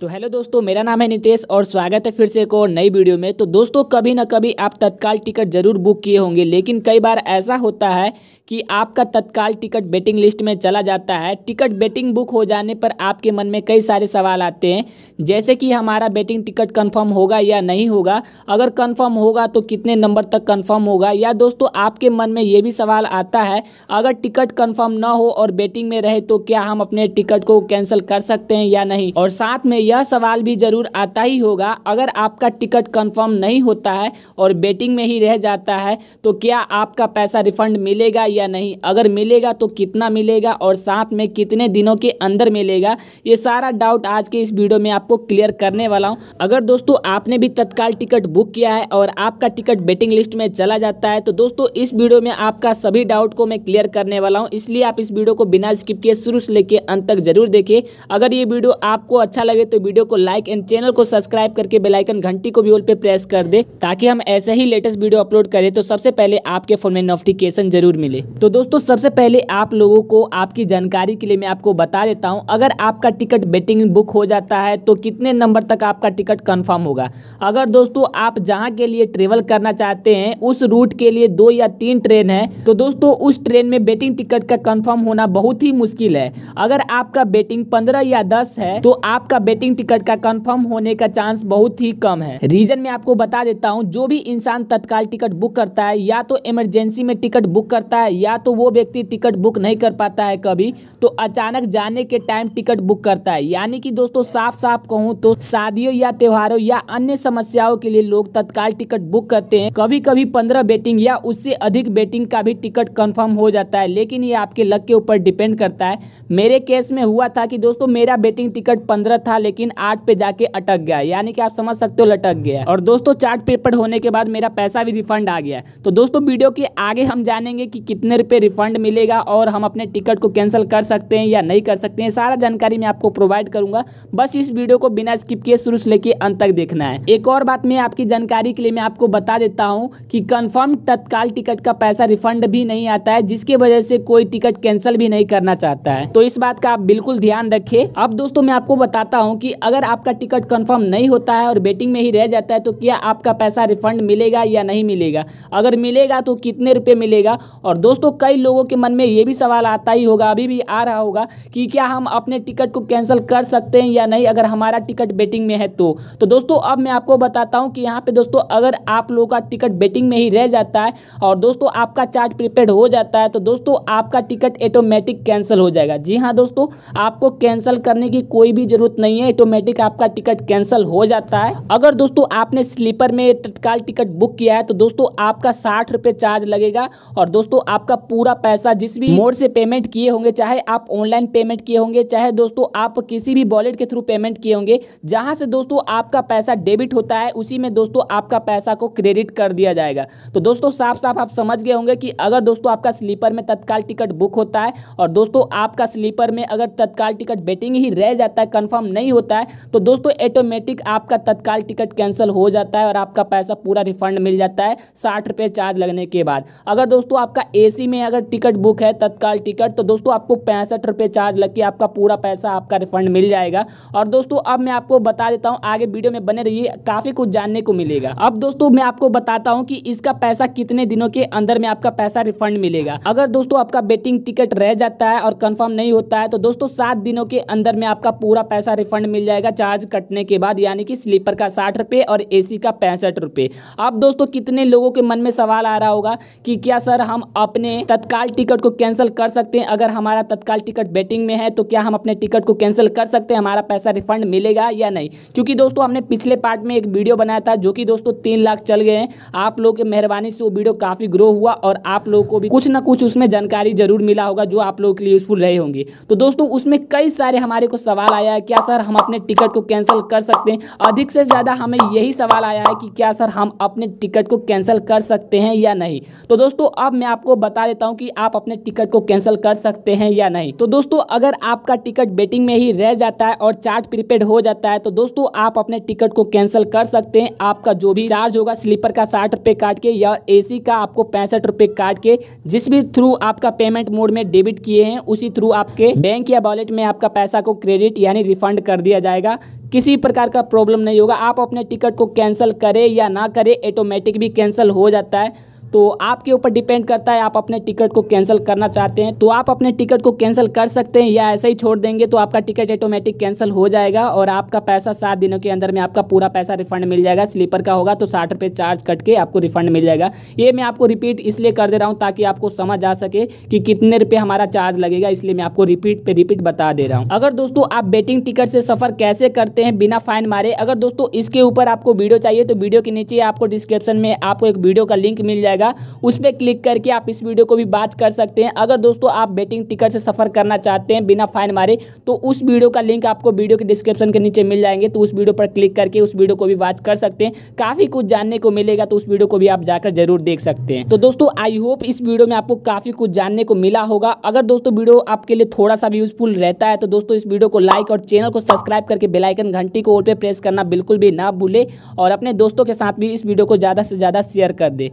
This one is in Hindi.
तो हेलो दोस्तों मेरा नाम है नितेश और स्वागत है फिर से एक और नई वीडियो में तो दोस्तों कभी ना कभी आप तत्काल टिकट ज़रूर बुक किए होंगे लेकिन कई बार ऐसा होता है कि आपका तत्काल टिकट बेटिंग लिस्ट में चला जाता है टिकट बेटिंग बुक हो जाने पर आपके मन में कई सारे सवाल आते हैं जैसे कि हमारा बेटिंग टिकट कंफर्म होगा या नहीं होगा अगर कंफर्म होगा तो कितने नंबर तक कंफर्म होगा या दोस्तों आपके मन में ये भी सवाल आता है अगर टिकट कंफर्म ना हो और बेटिंग में रहे तो क्या हम अपने टिकट को कैंसिल कर सकते हैं या नहीं और साथ में यह सवाल भी ज़रूर आता ही होगा अगर आपका टिकट कंफर्म नहीं होता है और बेटिंग में ही रह जाता है तो क्या आपका पैसा रिफंड मिलेगा या नहीं अगर मिलेगा तो कितना मिलेगा और साथ में कितने दिनों के अंदर मिलेगा ये सारा डाउट आज के इस वीडियो में आपको क्लियर करने वाला हूँ अगर दोस्तों आपने भी तत्काल टिकट बुक किया है और आपका टिकट बेटिंग लिस्ट में चला जाता है तो दोस्तों इस वीडियो में आपका सभी डाउट को मैं क्लियर करने वाला हूँ इसलिए आप इस वीडियो को बिना स्किप किए शुरू से लेकर अंत तक जरूर देखिए अगर ये वीडियो आपको अच्छा लगे तो तो वीडियो को लाइक एंड चैनल को सब्सक्राइब करके बेलाइकन घंटी को भी ओल पे प्रेस कर दे ताकि हम ऐसे ही लेटेस्ट वीडियो अपलोड करें तो सबसे पहले आपके फोन में नोटिफिकेशन जरूर मिले तो दोस्तों सबसे पहले आप लोगों को आपकी जानकारी के लिए मैं आपको बता देता हूँ अगर आपका टिकट बेटिंग बुक हो जाता है तो कितने नंबर तक आपका टिकट कन्फर्म होगा अगर दोस्तों आप जहाँ के लिए ट्रेवल करना चाहते हैं उस रूट के लिए दो या तीन ट्रेन है तो दोस्तों उस ट्रेन में बेटिंग टिकट का कन्फर्म होना बहुत ही मुश्किल है अगर आपका बेटिंग पंद्रह या दस है तो आपका बेटिंग वोटिंग टिकट का कंफर्म होने का चांस बहुत ही कम है रीजन में आपको बता देता हूँ जो भी इंसान तत्काल टिकट बुक करता है या तो इमरजेंसी में टिकट बुक करता है या तो वो व्यक्ति टिकट बुक नहीं कर पाता है कभी तो अचानक जाने के टाइम टिकट बुक करता है यानी कि दोस्तों साफ साफ कहूँ तो शादियों या त्योहारों या अन्य समस्याओं के लिए लोग तत्काल टिकट बुक करते हैं कभी कभी पंद्रह बेटिंग या उससे अधिक बेटिंग का भी टिकट कंफर्म हो जाता है लेकिन ये आपके लक के ऊपर डिपेंड करता है मेरे केस में हुआ था कि दोस्तों मेरा बेटिंग टिकट पंद्रह था लेकिन लेकिन आठ पे जाके अटक गया यानी कि आप समझ सकते हो लटक गया और दोस्तों चार्ट पेपर होने के बाद मेरा पैसा भी रिफंड आ गया तो दोस्तों वीडियो के आगे हम जानेंगे कि कितने रुपये रिफंड मिलेगा और हम अपने टिकट को कैंसिल कर सकते हैं या नहीं कर सकते हैं सारा जानकारी मैं आपको प्रोवाइड करूंगा बस इस वीडियो को बिना स्किप किए शुरू से लेके अंत तक देखना है एक और बात मैं आपकी जानकारी के लिए मैं आपको बता देता हूँ कि कन्फर्म तत्काल टिकट का पैसा रिफंड भी नहीं आता है जिसके वजह से कोई टिकट कैंसिल भी नहीं करना चाहता है तो इस बात का आप बिल्कुल ध्यान रखें अब दोस्तों मैं आपको बताता हूँ कि अगर आपका टिकट कंफर्म नहीं होता है और बेटिंग में ही रह जाता है तो क्या आपका पैसा रिफंड मिलेगा या नहीं मिलेगा अगर मिलेगा तो कितने रुपये मिलेगा और दोस्तों कई लोगों के मन में ये भी सवाल आता ही होगा अभी भी आ रहा होगा कि क्या हम अपने टिकट को कैंसिल कर सकते हैं या नहीं अगर हमारा टिकट बेटिंग में है तो, तो दोस्तों अब मैं आपको बताता हूँ कि यहाँ पर दोस्तों अगर आप लोगों का टिकट बेटिंग में ही रह जाता है और दोस्तों आपका चार्ट प्रिपेयर हो जाता है तो दोस्तों आपका टिकट ऑटोमेटिक कैंसिल हो जाएगा जी हाँ दोस्तों आपको कैंसिल करने की कोई भी ज़रूरत नहीं है ऑटोमेटिक आपका टिकट कैंसिल हो जाता है अगर दोस्तों आपने स्लीपर में तत्काल टिकट बुक किया है तो दोस्तों आपका साठ रुपए चार्ज लगेगा और दोस्तों आपका पूरा पैसा जिस भी मोड से पेमेंट किए होंगे चाहे आप ऑनलाइन पेमेंट किए होंगे चाहे दोस्तों आप किसी भी वॉलेट के थ्रू पेमेंट किए होंगे जहां से दोस्तों आपका पैसा डेबिट होता है उसी में दोस्तों आपका पैसा को क्रेडिट कर दिया जाएगा तो दोस्तों साफ साफ आप समझ गए होंगे कि अगर दोस्तों आपका स्लीपर में तत्काल टिकट बुक होता है और दोस्तों आपका स्लीपर में अगर तत्काल टिकट बेटिंग ही रह जाता है कन्फर्म नहीं होता होता है तो दोस्तों ऑटोमेटिक आपका तत्काल टिकट कैंसिल हो जाता है और आपका पैसा पूरा रिफंड मिल जाता है साठ रुपये चार्ज लगने के बाद अगर दोस्तों आपका ए में अगर टिकट बुक है तत्काल टिकट तो दोस्तों आपको पैंसठ रुपये चार्ज लग के आपका पूरा पैसा आपका रिफंड मिल जाएगा और दोस्तों अब मैं आपको बता देता हूँ आगे वीडियो में बने रहिए काफ़ी कुछ जानने को मिलेगा अब दोस्तों मैं आपको बताता हूँ कि इसका पैसा कितने दिनों के अंदर में आपका पैसा रिफंड मिलेगा अगर दोस्तों आपका बेटिंग टिकट रह जाता है और कन्फर्म नहीं होता है तो दोस्तों सात दिनों के अंदर में आपका पूरा पैसा रिफंड मिल जाएगा चार्ज कटने के बाद यानी कि स्लीपर का साठ रुपये और एसी का पैंसठ रुपये अब दोस्तों कितने लोगों के मन में सवाल आ रहा होगा कि क्या सर हम अपने तत्काल टिकट को कैंसिल कर सकते हैं अगर हमारा तत्काल टिकट बेटिंग में है तो क्या हम अपने टिकट को कैंसिल कर सकते हैं हमारा पैसा रिफंड मिलेगा या नहीं क्योंकि दोस्तों हमने पिछले पार्ट में एक वीडियो बनाया था जो कि दोस्तों तीन लाख चल गए हैं आप लोगों की मेहरबानी से वो वीडियो काफ़ी ग्रो हुआ और आप लोगों को भी कुछ ना कुछ उसमें जानकारी जरूर मिला होगा जो आप लोगों के लिए यूजफुल रहे होंगे तो दोस्तों उसमें कई सारे हमारे को सवाल आया है क्या सर हम अपने टिकट को कैंसिल कर सकते हैं अधिक से ज़्यादा हमें यही सवाल आया है कि क्या सर हम अपने टिकट को कैंसिल कर सकते हैं या नहीं तो दोस्तों अब मैं आपको बता देता हूँ कि आप अपने टिकट को कैंसिल कर सकते हैं या नहीं तो दोस्तों अगर आपका टिकट बेटिंग में ही रह जाता है और चार्ज प्रीपेड हो जाता है तो दोस्तों आप अपने टिकट को कैंसिल कर सकते हैं आपका जो भी चार्ज होगा स्लीपर का साठ रुपये काट के या एसी का आपको पैंसठ रुपये काट के जिस भी थ्रू आपका पेमेंट मोड में डेबिट किए हैं उसी थ्रू आपके बैंक या वॉलेट में आपका पैसा को क्रेडिट यानी रिफंड कर दिया जाएगा किसी प्रकार का प्रॉब्लम नहीं होगा आप अपने टिकट को कैंसिल करें या ना करें ऑटोमेटिक भी कैंसिल हो जाता है तो आपके ऊपर डिपेंड करता है आप अपने टिकट को कैंसिल करना चाहते हैं तो आप अपने टिकट को कैंसिल कर सकते हैं या ऐसे ही छोड़ देंगे तो आपका टिकट ऑटोमेटिक कैंसिल हो जाएगा और आपका पैसा सात दिनों के अंदर में आपका पूरा पैसा रिफंड मिल जाएगा स्लीपर का होगा तो साठ रुपये चार्ज कट के आपको रिफंड मिल जाएगा ये मैं आपको रिपीट इसलिए कर दे रहा हूँ ताकि आपको समझ आ सके कि कितने रुपये हमारा चार्ज लगेगा इसलिए मैं आपको रिपीट पर रिपीट बता दे रहा हूँ अगर दोस्तों आप बेटिंग टिकट से सफ़र कैसे करते हैं बिना फाइन मारे अगर दोस्तों इसके ऊपर आपको वीडियो चाहिए तो वीडियो के नीचे आपको डिस्क्रिप्शन में आपको एक वीडियो का लिंक मिल जाएगा जाएगा उस पर क्लिक करके आप इस वीडियो को भी बात कर सकते हैं अगर दोस्तों आप बेटिंग टिकट से सफ़र करना चाहते हैं बिना फाइन मारे तो उस वीडियो का लिंक आपको वीडियो के डिस्क्रिप्शन के नीचे मिल जाएंगे तो उस वीडियो पर क्लिक करके उस वीडियो को भी वॉच कर सकते हैं काफ़ी कुछ जानने को मिलेगा तो उस वीडियो को भी आप जाकर जरूर देख सकते हैं तो दोस्तों आई होप इस वीडियो में आपको काफ़ी कुछ जानने को मिला होगा अगर दोस्तों वीडियो आपके लिए थोड़ा सा भी यूजफुल रहता है तो दोस्तों इस वीडियो को लाइक और चैनल को सब्सक्राइब करके बेलाइकन घंटी को ओर पर प्रेस करना बिल्कुल भी ना भूले और अपने दोस्तों के साथ भी इस वीडियो को ज़्यादा से ज़्यादा शेयर कर दे